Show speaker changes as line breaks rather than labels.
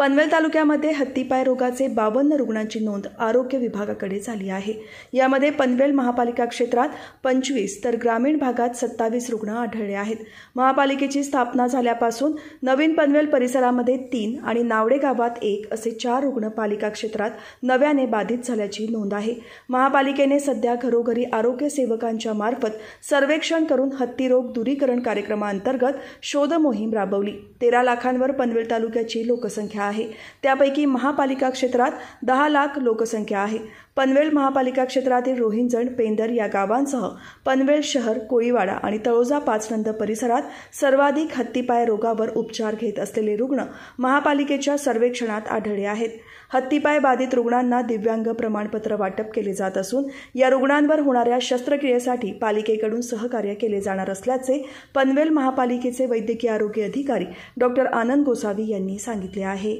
पनवेल तालुक्यामध्ये हत्तीपाय रोगाचे बावन्न रुग्णांची नोंद आरोग्य विभागाकडे झाली आहे यामध्ये पनवेल महापालिका क्षेत्रात पंचवीस तर ग्रामीण भागात सत्तावीस रुग्ण आढळले आहेत महापालिकेची स्थापना झाल्यापासून नवीन पनवेल परिसरामध्ये तीन आणि नावडे गावात एक असे चार रुग्ण पालिका क्षेत्रात नव्याने बाधित झाल्याची नोंद आहे महापालिकेने सध्या घरोघरी आरोग्य सेवकांच्या मार्फत सर्वेक्षण करून हत्ती रोग दुरीकरण कार्यक्रमाअंतर्गत शोध मोहीम राबवली तेरा लाखांवर पनवेल तालुक्याची लोकसंख्या आहे त्यापैकी महापालिका क्षेत्रात दहा लाख लोकसंख्या आहे पनवेल महापालिका क्षेत्रातील रोहिंजण पेंदर या गावांसह पनवेल शहर कोळीवाडा आणि तळोजा पाचनंद परिसरात सर्वाधिक हत्तीपाय रोगावर उपचार घेत असलेले रुग्ण महापालिकेच्या सर्वेक्षणात आढळले आहेत हत्तीपाय बाधित रुग्णांना दिव्यांग प्रमाणपत्र वाटप केले जात असून या रुग्णांवर होणाऱ्या शस्त्रक्रियेसाठी पालिकेकडून सहकार्य केले जाणार असल्याचे पनवेल महापालिकेचे वैद्यकीय आरोग्य अधिकारी डॉक्टर आनंद गोसावी यांनी सांगितले
आहे